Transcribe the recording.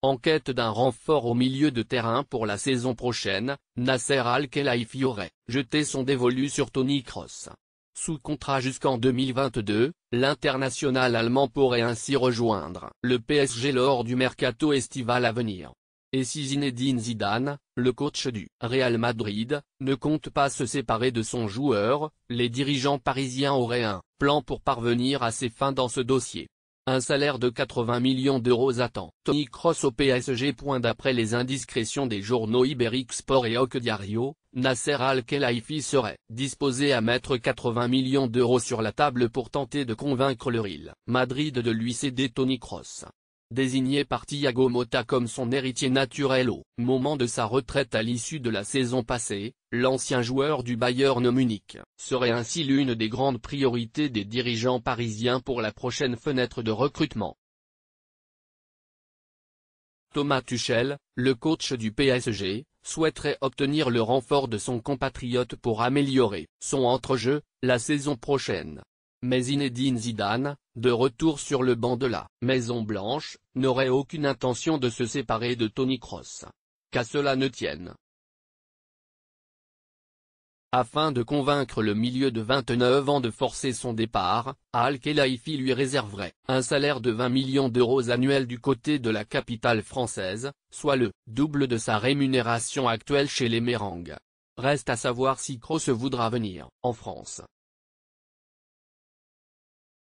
En quête d'un renfort au milieu de terrain pour la saison prochaine, Nasser Al-Khelaifi aurait jeté son dévolu sur Tony Cross. Sous contrat jusqu'en 2022, l'international allemand pourrait ainsi rejoindre le PSG lors du mercato estival à venir. Et si Zinedine Zidane, le coach du Real Madrid, ne compte pas se séparer de son joueur, les dirigeants parisiens auraient un plan pour parvenir à ses fins dans ce dossier. Un salaire de 80 millions d'euros attend Tony Cross au PSG. D'après les indiscrétions des journaux Ibérique Sport et Oc Diario, Nasser Al-Khelaifi serait disposé à mettre 80 millions d'euros sur la table pour tenter de convaincre le Real Madrid de lui céder Tony Cross désigné par Thiago Motta comme son héritier naturel au moment de sa retraite à l'issue de la saison passée, l'ancien joueur du Bayern Munich serait ainsi l'une des grandes priorités des dirigeants parisiens pour la prochaine fenêtre de recrutement. Thomas Tuchel, le coach du PSG, souhaiterait obtenir le renfort de son compatriote pour améliorer son entrejeu, la saison prochaine, mais Zinedine Zidane, de retour sur le banc de la Maison Blanche, n'aurait aucune intention de se séparer de Tony Cross. Qu'à cela ne tienne. Afin de convaincre le milieu de 29 ans de forcer son départ, Al Khelaifi lui réserverait un salaire de 20 millions d'euros annuels du côté de la capitale française, soit le double de sa rémunération actuelle chez les Mérangues. Reste à savoir si Kroos voudra venir en France.